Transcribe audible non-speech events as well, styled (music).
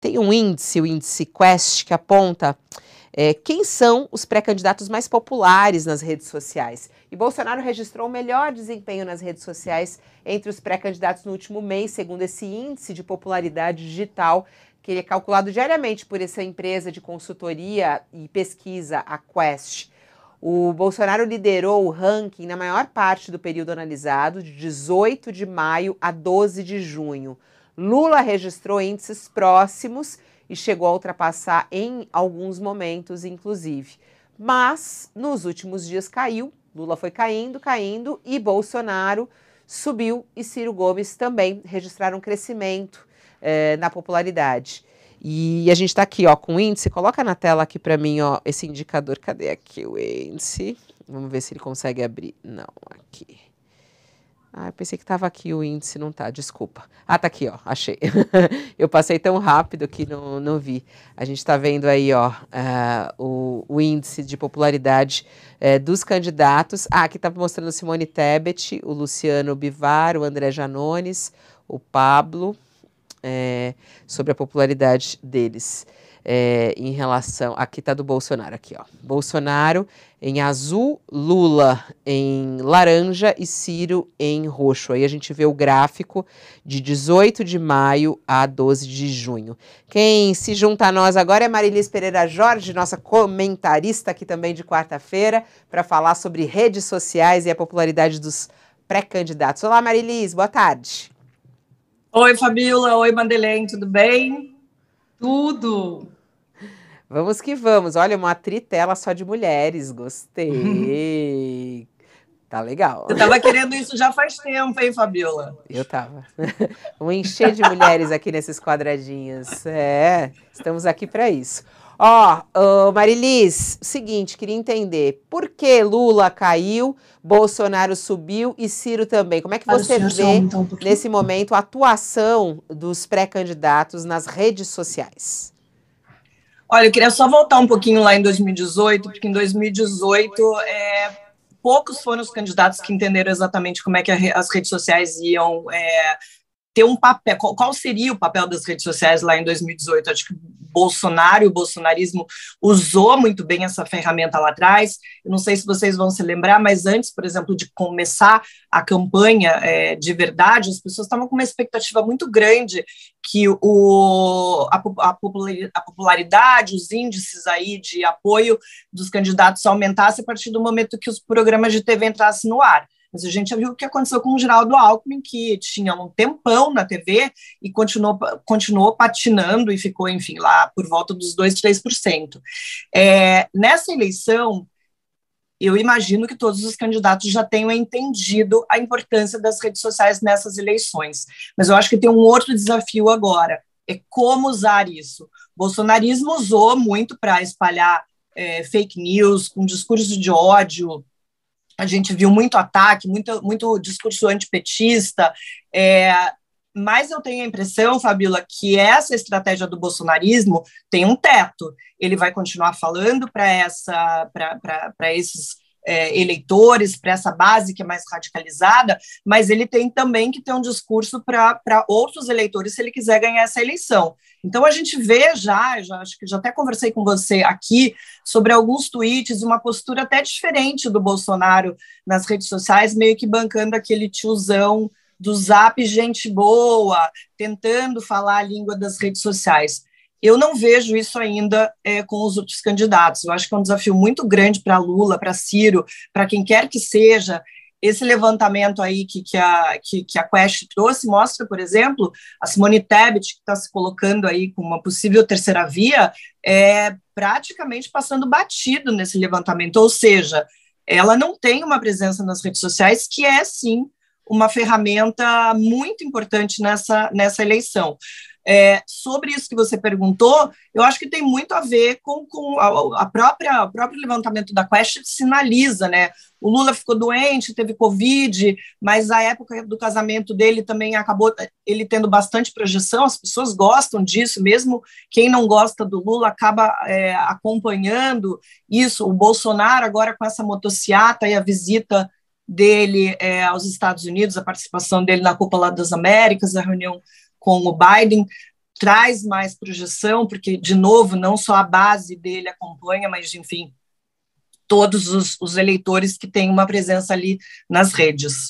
Tem um índice, o índice Quest, que aponta é, quem são os pré-candidatos mais populares nas redes sociais. E Bolsonaro registrou o melhor desempenho nas redes sociais entre os pré-candidatos no último mês, segundo esse índice de popularidade digital, que é calculado diariamente por essa empresa de consultoria e pesquisa, a Quest. O Bolsonaro liderou o ranking na maior parte do período analisado, de 18 de maio a 12 de junho. Lula registrou índices próximos e chegou a ultrapassar em alguns momentos, inclusive. Mas nos últimos dias caiu, Lula foi caindo, caindo e Bolsonaro subiu e Ciro Gomes também registraram um crescimento eh, na popularidade. E a gente está aqui, ó, com o índice. Coloca na tela aqui para mim, ó, esse indicador. Cadê aqui o índice? Vamos ver se ele consegue abrir. Não, aqui. Ah, eu pensei que estava aqui o índice, não está? desculpa. Ah, está aqui, ó, achei. (laughs) eu passei tão rápido que não, não vi. A gente está vendo aí, ó, uh, o, o índice de popularidade uh, dos candidatos. Ah, aqui está mostrando Simone Tebet, o Luciano Bivar, o André Janones, o Pablo, eh, sobre a popularidade deles é, em relação. Aqui tá do Bolsonaro, aqui, ó. Bolsonaro em azul, Lula em laranja e Ciro em roxo. Aí a gente vê o gráfico de 18 de maio a 12 de junho. Quem se junta a nós agora é Marilis Pereira Jorge, nossa comentarista aqui também de quarta-feira, para falar sobre redes sociais e a popularidade dos pré-candidatos. Olá, Marilis, boa tarde. Oi, Fabiola. Oi, Madeleine, tudo bem? Tudo! Vamos que vamos. Olha, uma tritela só de mulheres. Gostei. (laughs) Tá legal. Eu tava querendo isso já faz tempo, hein, Fabiola? Eu tava. Vamos (laughs) encher de mulheres aqui nesses quadradinhos. É, estamos aqui para isso. Ó, oh, Mariliz, seguinte, queria entender. Por que Lula caiu, Bolsonaro subiu e Ciro também? Como é que você vê, então, nesse momento, a atuação dos pré-candidatos nas redes sociais? Olha, eu queria só voltar um pouquinho lá em 2018, porque em 2018 é, poucos foram os candidatos que entenderam exatamente como é que a, as redes sociais iam. É, ter um papel, qual seria o papel das redes sociais lá em 2018? Acho que Bolsonaro e o bolsonarismo usou muito bem essa ferramenta lá atrás. Eu não sei se vocês vão se lembrar, mas antes, por exemplo, de começar a campanha é, de verdade, as pessoas estavam com uma expectativa muito grande que o, a, a popularidade, os índices aí de apoio dos candidatos aumentasse a partir do momento que os programas de TV entrassem no ar. Mas a gente já viu o que aconteceu com o Geraldo Alckmin, que tinha um tempão na TV e continuou, continuou patinando e ficou, enfim, lá por volta dos 2%, 3%. É, nessa eleição, eu imagino que todos os candidatos já tenham entendido a importância das redes sociais nessas eleições. Mas eu acho que tem um outro desafio agora, é como usar isso. O bolsonarismo usou muito para espalhar é, fake news, com discurso de ódio, a gente viu muito ataque, muito, muito discurso antipetista, é, mas eu tenho a impressão, Fabíola que essa estratégia do bolsonarismo tem um teto. Ele vai continuar falando para essa para esses é, eleitores, para essa base que é mais radicalizada, mas ele tem também que ter um discurso para outros eleitores se ele quiser ganhar essa eleição. Então a gente vê já, já acho que já até conversei com você aqui sobre alguns tweets, uma postura até diferente do Bolsonaro nas redes sociais, meio que bancando aquele tiozão do Zap gente boa, tentando falar a língua das redes sociais. Eu não vejo isso ainda é, com os outros candidatos. Eu acho que é um desafio muito grande para Lula, para Ciro, para quem quer que seja. Esse levantamento aí que, que, a, que, que a Quest trouxe mostra, por exemplo, a Simone Tebet, que está se colocando aí com uma possível terceira via, é praticamente passando batido nesse levantamento. Ou seja, ela não tem uma presença nas redes sociais, que é sim uma ferramenta muito importante nessa, nessa eleição. É, sobre isso que você perguntou, eu acho que tem muito a ver com, com a, a própria, o próprio levantamento da Quest sinaliza, né? O Lula ficou doente, teve Covid, mas a época do casamento dele também acabou é, ele tendo bastante projeção, as pessoas gostam disso, mesmo quem não gosta do Lula acaba é, acompanhando isso. O Bolsonaro, agora com essa motociata e a visita dele é, aos Estados Unidos, a participação dele na Copa das Américas, a reunião com o Biden traz mais projeção, porque, de novo, não só a base dele acompanha, mas, enfim, todos os, os eleitores que têm uma presença ali nas redes.